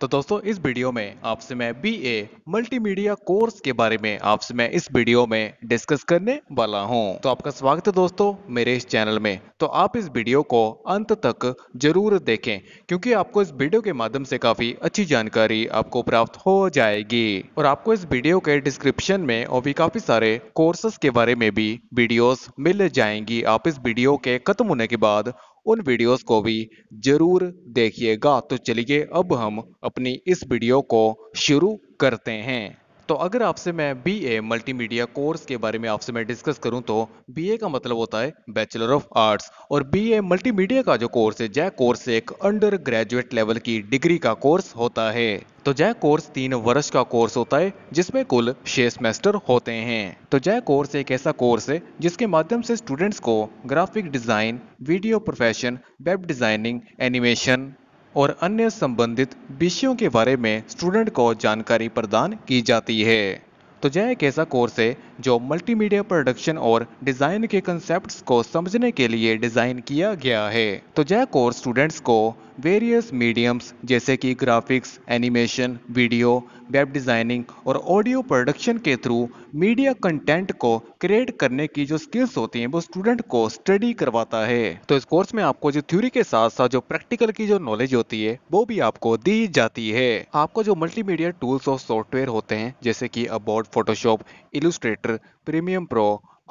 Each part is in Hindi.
तो दोस्तों इस वीडियो में आपसे मैं बी ए मल्टीमीडिया कोर्स के बारे में आपसे मैं इस वीडियो में डिस्कस करने वाला हूं। तो आपका स्वागत है दोस्तों मेरे इस चैनल में तो आप इस वीडियो को अंत तक जरूर देखें क्योंकि आपको इस वीडियो के माध्यम से काफी अच्छी जानकारी आपको प्राप्त हो जाएगी और आपको इस वीडियो के डिस्क्रिप्शन में और भी काफी सारे कोर्सेस के बारे में भी वीडियोस मिल जाएंगी आप इस वीडियो के खत्म होने के बाद उन वीडियोस को भी ज़रूर देखिएगा तो चलिए अब हम अपनी इस वीडियो को शुरू करते हैं तो अगर आपसे मैं बी ए मीडिया कोर्स के बारे में आपसे मैं डिस्कस करूं तो बी ए का मतलब होता है बैचलर ऑफ आर्ट्स और बी ए मीडिया का जो कोर्स है जय कोर्स एक अंडर ग्रेजुएट लेवल की डिग्री का कोर्स होता है तो जय कोर्स तीन वर्ष का कोर्स होता है जिसमें कुल छह सेमेस्टर होते हैं तो जय कोर्स एक ऐसा कोर्स है जिसके माध्यम से स्टूडेंट्स को graphic design video profession web designing animation और अन्य संबंधित विषयों के बारे में स्टूडेंट को जानकारी प्रदान की जाती है तो यह एक ऐसा कोर्स है जो मल्टीमीडिया प्रोडक्शन और डिज़ाइन के कंसेप्ट को समझने के लिए डिज़ाइन किया गया है तो यह कोर्स स्टूडेंट्स को वेरियस मीडियम्स जैसे कि graphics animation video web designing और ऑडियो प्रोडक्शन के थ्रू मीडिया कंटेंट को क्रिएट करने की जो स्किल्स होती हैं वो स्टूडेंट को स्टडी करवाता है तो इस कोर्स में आपको जो थ्योरी के साथ साथ जो प्रैक्टिकल की जो नॉलेज होती है वो भी आपको दी जाती है आपको जो मल्टीमीडिया टूल्स और सॉफ्टवेयर होते हैं जैसे कि about Photoshop Illustrator Premiere Pro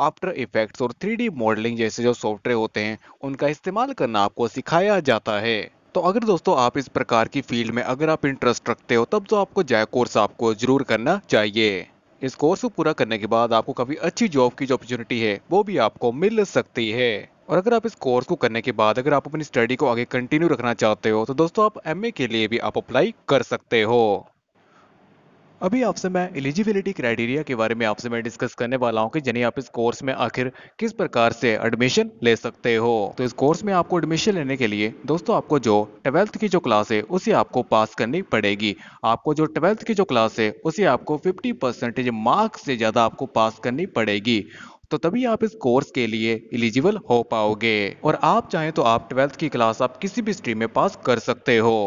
After Effects और थ्री मॉडलिंग जैसे जो सॉफ्टवेयर होते हैं उनका इस्तेमाल करना आपको सिखाया जाता है तो अगर दोस्तों आप इस प्रकार की फील्ड में अगर आप इंटरेस्ट रखते हो तब तो आपको जय कोर्स आपको जरूर करना चाहिए इस कोर्स को पूरा करने के बाद आपको काफी अच्छी जॉब की जो अपॉर्चुनिटी है वो भी आपको मिल सकती है और अगर आप इस कोर्स को करने के बाद अगर आप अपनी स्टडी को आगे कंटिन्यू रखना चाहते हो तो दोस्तों आप एमए के लिए भी आप अप्लाई कर सकते हो अभी आपसे मैं एलिजिबिलिटी क्राइटेरिया के बारे में आपसे मैं डिस्कस करने वाला हूँ कि जिन्हें आप इस कोर्स में आखिर किस प्रकार से एडमिशन ले सकते हो तो इस कोर्स में आपको एडमिशन लेने के लिए दोस्तों आपको जो ट्वेल्थ की जो क्लास है उसे आपको पास करनी पड़ेगी आपको जो ट्वेल्थ की जो क्लास है उसे आपको फिफ्टी परसेंटेज मार्क्स से ज़्यादा आपको पास करनी पड़ेगी तो तभी आप इस कोर्स के लिए एलिजिबल हो पाओगे और आप चाहें तो आप ट्वेल्थ की क्लास आप किसी भी स्ट्रीम में पास कर सकते हो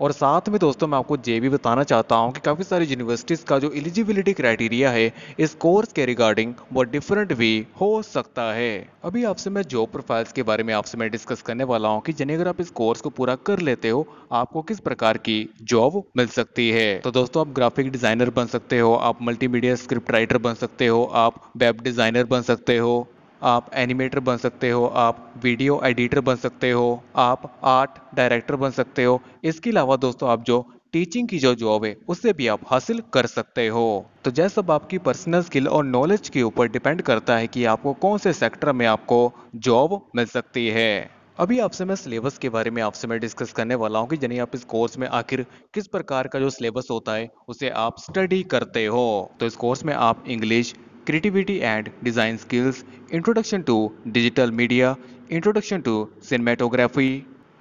और साथ में दोस्तों मैं आपको ये भी बताना चाहता हूँ कि काफ़ी सारी यूनिवर्सिटीज़ का जो एलिजिबिलिटी क्राइटेरिया है इस कोर्स के रिगार्डिंग वो डिफरेंट भी हो सकता है अभी आपसे मैं जॉब प्रोफाइल्स के बारे में आपसे मैं डिस्कस करने वाला हूँ कि जिन्हें अगर आप इस कोर्स को पूरा कर लेते हो आपको किस प्रकार की जॉब मिल सकती है तो दोस्तों आप ग्राफिक डिज़ाइनर बन सकते हो आप मल्टीमीडिया स्क्रिप्ट राइटर बन सकते हो आप वेब डिज़ाइनर बन सकते हो आप एनिमेटर बन सकते हो आप वीडियो एडिटर बन सकते हो आप आर्ट डायरेक्टर बन सकते हो इसके अलावा दोस्तों आप जो टीचिंग की जो जॉब है उससे भी आप हासिल कर सकते हो तो जैसे सब आपकी पर्सनल स्किल और नॉलेज के ऊपर डिपेंड करता है कि आपको कौन से सेक्टर में आपको जॉब मिल सकती है अभी आपसे मैं सिलेबस के बारे में आपसे मैं डिस्कस करने वाला हूँ कि यानी आप इस कोर्स में आखिर किस प्रकार का जो सिलेबस होता है उसे आप स्टडी करते हो तो इस कोर्स में आप English creativity and design skills, introduction to digital media, introduction to cinematography,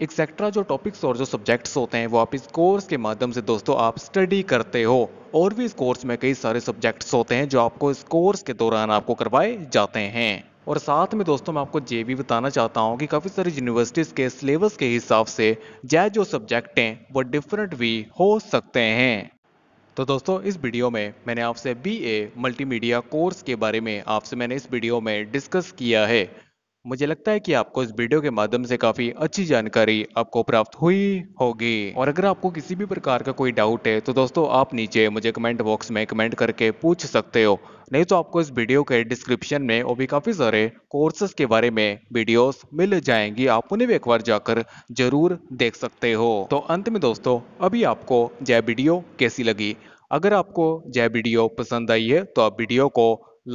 etcetera जो टॉपिक्स और जो सब्जेक्ट्स होते हैं वो आप इस कोर्स के माध्यम से दोस्तों आप स्टडी करते हो और भी इस कोर्स में कई सारे सब्जेक्ट्स होते हैं जो आपको इस कोर्स के दौरान आपको करवाए जाते हैं और साथ में दोस्तों मैं आपको ये भी बताना चाहता हूँ कि काफ़ी सारी यूनिवर्सिटीज़ के सिलेबस के हिसाब से जय जो सब्जेक्ट हैं वो डिफरेंट भी हो सकते हैं तो दोस्तों इस वीडियो में मैंने आपसे बी ए मल्टीमीडिया कोर्स के बारे में आपसे मैंने इस वीडियो में डिस्कस किया है मुझे लगता है कि आपको इस वीडियो के माध्यम से काफी अच्छी जानकारी आपको प्राप्त हुई होगी और अगर आपको किसी भी प्रकार का कोई डाउट है तो दोस्तों आप नीचे मुझे कमेंट बॉक्स में कमेंट करके पूछ सकते हो नहीं तो आपको इस वीडियो के डिस्क्रिप्शन में और भी काफी सारे कोर्सेज के बारे में वीडियोस मिल जाएंगी आप उन्हें भी एक बार जाकर जरूर देख सकते हो तो अंत में दोस्तों अभी आपको जय वीडियो कैसी लगी अगर आपको यह वीडियो पसंद आई है तो आप वीडियो को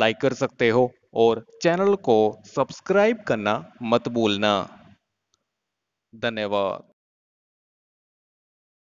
लाइक कर सकते हो और चैनल को सब्सक्राइब करना मत भूलना धन्यवाद